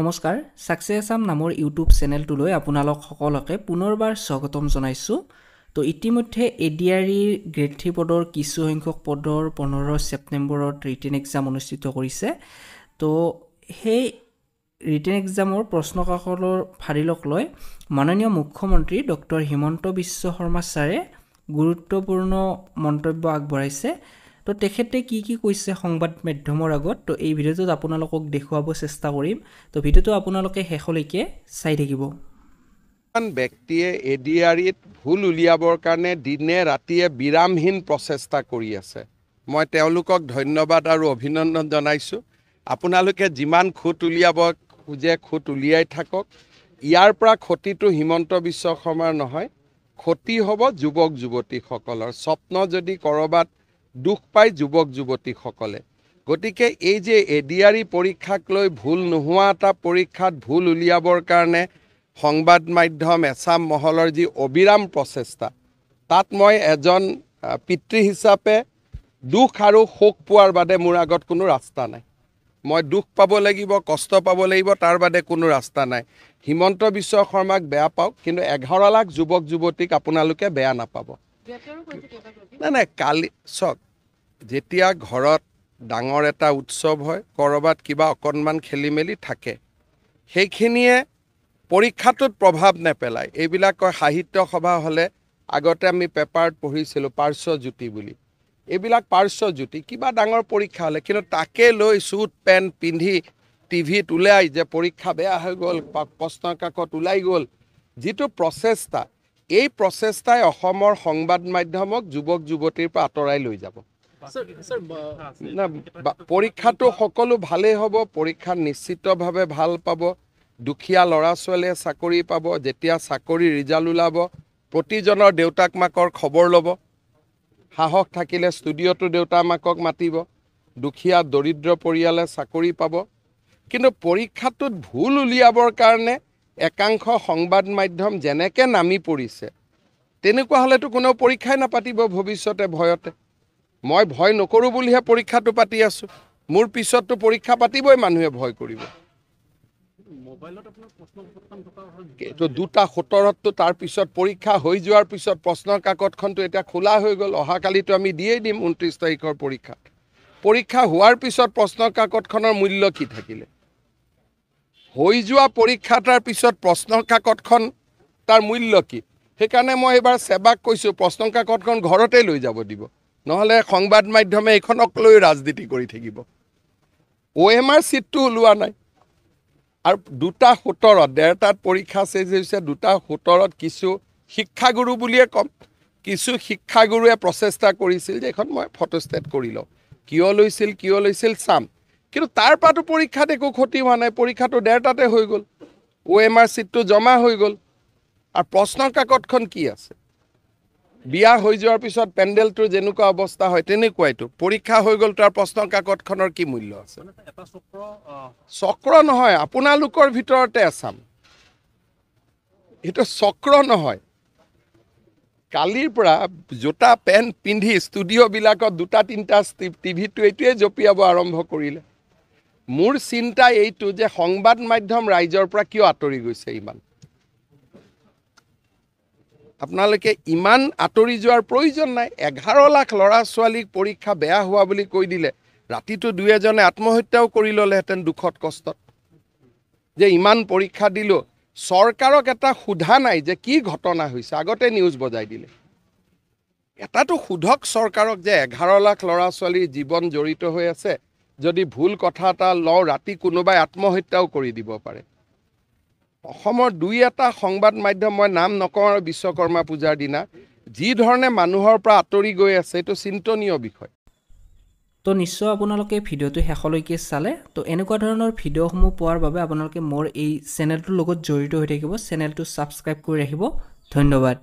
নমস্কাৰ ছাকচেছ আছাম নামৰ ইউটিউব চেনেলটোলৈ আপোনালোক সকলোকে পুনৰবাৰ স্বাগতম জনাইছোঁ তো ইতিমধ্যে এ ডি আৰিৰ গ্ৰেড থ্ৰী পদৰ কিছুসংখ্যক পদৰ পোন্ধৰ ছেপ্টেম্বৰত ৰিটেন এক্সাম অনুষ্ঠিত কৰিছে তো সেই ৰিটেন এক্সামৰ প্ৰশ্নকাকলৰ ফাৰিলক লৈ মাননীয় মুখ্যমন্ত্ৰী ডক্টৰ হিমন্ত বিশ্ব শৰ্মা ছাৰে গুৰুত্বপূৰ্ণ মন্তব্য আগবঢ়াইছে তো তেখেতে কি কি কৈছে সংবাদ মাধ্যমৰ আগত তো এই ভিডিঅ'টোত আপোনালোকক দেখুৱাব চেষ্টা কৰিম তো ভিডিঅ'টো আপোনালোকে শেষলৈকে চাই থাকিব ব্যক্তিয়ে এ ডি আৰিত ভুল উলিয়াবৰ কাৰণে দিনে ৰাতিয়ে বিৰামহীন প্ৰচেষ্টা কৰি আছে মই তেওঁলোকক ধন্যবাদ আৰু অভিনন্দন জনাইছোঁ আপোনালোকে যিমান খুঁত উলিয়াব খোজে খুঁত উলিয়াই থাকক ইয়াৰ পৰা ক্ষতিটো হিমন্ত বিশ্ব শৰ্মাৰ নহয় ক্ষতি হ'ব যুৱক যুৱতীসকলৰ স্বপ্ন যদি ক'ৰবাত দুখ পায় যুৱক যুৱতীসকলে গতিকে এই যে এ ডি এডিয়াৰী পৰীক্ষাক লৈ ভুল নোহোৱা এটা পৰীক্ষাত ভুল উলিয়াবৰ কাৰণে সংবাদ মাধ্যম এছাম মহলৰ যি অবিৰাম প্ৰচেষ্টা তাত মই এজন পিতৃ হিচাপে দুখ আৰু শোক পোৱাৰ বাদে মোৰ আগত কোনো ৰাস্তা নাই মই দুখ পাব লাগিব কষ্ট পাব লাগিব তাৰ বাদে কোনো ৰাস্তা নাই হিমন্ত বিশ্ব শৰ্মাক বেয়া পাওক কিন্তু এঘাৰ লাখ যুৱক যুৱতীক আপোনালোকে বেয়া নাপাব নাই নাই কালি চক যেতিয়া ঘৰত ডাঙৰ এটা উৎসৱ হয় ক'ৰবাত কিবা অকণমান খেলি মেলি থাকে সেইখিনিয়ে পৰীক্ষাটোত প্ৰভাৱ নেপেলায় এইবিলাক কয় সাহিত্য সভা হ'লে আগতে আমি পেপাৰত পঢ়িছিলোঁ পাৰ্শ্বজ্যোতি বুলি এইবিলাক পাৰ্শ্বজ্যোতি কিবা ডাঙৰ পৰীক্ষা হ'লে কিন্তু তাকে লৈ চুট পেণ্ট পিন্ধি টিভিত ওলাই যে পৰীক্ষা বেয়া হৈ গ'ল প্ৰশ্ন কাকত ওলাই গ'ল যিটো প্ৰচেষ্টা এই প্ৰচেষ্টাই অসমৰ সংবাদ মাধ্যমক যুৱক যুৱতীৰ পৰা আঁতৰাই লৈ যাব পৰীক্ষাটো সকলো ভালেই হ'ব পৰীক্ষা নিশ্চিতভাৱে ভাল পাব দুখীয়া ল'ৰা ছোৱালীয়ে চাকৰি পাব যেতিয়া চাকৰি ৰিজাল্ট ওলাব প্ৰতিজনৰ দেউতাক মাকৰ খবৰ ল'ব সাহস থাকিলে ষ্টুডিঅ'টো দেউতা মাকক মাতিব দুখীয়া দৰিদ্ৰ পৰিয়ালে চাকৰি পাব কিন্তু পৰীক্ষাটোত ভুল উলিয়াবৰ কাৰণে একাংশ সংবাদ মাধ্যম যেনেকে নামি পৰিছে তেনেকুৱা হ'লেতো কোনেও পৰীক্ষাই নাপাতিব ভৱিষ্যতে ভয়তে মই ভয় নকৰোঁ বুলিহে পৰীক্ষাটো পাতি আছোঁ মোৰ পিছততো পৰীক্ষা পাতিবই মানুহে ভয় কৰিব দুটা তাৰ পিছত পৰীক্ষা হৈ যোৱাৰ পিছত প্ৰশ্ন কাকতখনটো এতিয়া খোলা হৈ গ'ল অহাকালিতো আমি দিয়েই দিম ঊনত্ৰিছ তাৰিখৰ পৰীক্ষাত পৰীক্ষা হোৱাৰ পিছত প্ৰশ্ন কাকতখনৰ মূল্য কি থাকিলে হৈ যোৱা পৰীক্ষা এটাৰ পিছত প্ৰশ্ন কাকতখন তাৰ মূল্য কি সেইকাৰণে মই এইবাৰ সেৱাক কৈছোঁ প্ৰশ্ন কাকতখন ঘৰতে লৈ যাব দিব নহ'লে সংবাদ মাধ্যমে এইখনক লৈ ৰাজনীতি কৰি থাকিব অ' এম আৰ চিটটো ওলোৱা নাই আৰু দুটা সোতৰত ডেৰটাত পৰীক্ষা চেজ হৈছে দুটা সোতৰত কিছু শিক্ষাগুৰু বুলিয়ে ক'ম কিছু শিক্ষাগুৰুৱে প্ৰচেষ্টা কৰিছিল যে এইখন মই ফটোষ্টেট কৰি লওঁ কিয় লৈছিল কিয় লৈছিল চাম কিন্তু তাৰপৰাতো পৰীক্ষাত একো ক্ষতি হোৱা নাই পৰীক্ষাটো ডেৰটাতে হৈ গ'ল অ' এম আৰ চিটটো জমা হৈ গ'ল আৰু প্ৰশ্ন কাকতখন কি আছে বিয়া হৈ যোৱাৰ পিছত পেণ্ডেলটোৰ যেনেকুৱা অৱস্থা হয় তেনেকুৱাইতো পৰীক্ষা হৈ গ'ল তাৰ প্ৰশ্ন কাকতখনৰ কি মূল্য আছে চক্ৰ নহয় আপোনালোকৰ ভিতৰতে চাম এইটো চক্ৰ নহয় কালিৰ পৰা জোতা পেণ্ট পিন্ধি ষ্টুডিঅ'বিলাকত দুটা তিনিটা টিভিটো এইটোৱে জঁপিয়াব আৰম্ভ কৰিলে মোৰ চিন্তা এইটো যে সংবাদ মাধ্যম ৰাইজৰ পৰা কিয় আঁতৰি গৈছে ইমান আপোনালোকে ইমান আঁতৰি যোৱাৰ প্ৰয়োজন নাই এঘাৰ লাখ ল'ৰা ছোৱালীক পৰীক্ষা বেয়া হোৱা বুলি কৈ দিলে ৰাতিটো দুই এজনে আত্মহত্যাও কৰি ল'লেহেঁতেন দুখত কষ্টত যে ইমান পৰীক্ষা দিলোঁ চৰকাৰক এটা সোধা নাই যে কি ঘটনা হৈছে আগতে নিউজ বজাই দিলে এটাতো সোধক চৰকাৰক যে এঘাৰ লাখ ল'ৰা ছোৱালীৰ জীৱন জড়িত হৈ আছে যদি ভুল কথা এটা লওঁ ৰাতি কোনোবাই আত্মহত্যাও কৰি দিব পাৰে অসমৰ দুই এটা সংবাদ মাধ্যম মই নাম নকওঁ আৰু বিশ্বকৰ্মা পূজাৰ দিনা যি ধৰণে মানুহৰ পৰা আঁতৰি গৈ আছে এইটো চিন্তনীয় বিষয় তো নিশ্চয় আপোনালোকে ভিডিঅ'টো শেষলৈকে চালে তো এনেকুৱা ধৰণৰ ভিডিঅ'সমূহ পোৱাৰ বাবে আপোনালোকে মোৰ এই চেনেলটোৰ লগত জড়িত হৈ থাকিব চেনেলটো ছাবস্ক্ৰাইব কৰি ৰাখিব ধন্যবাদ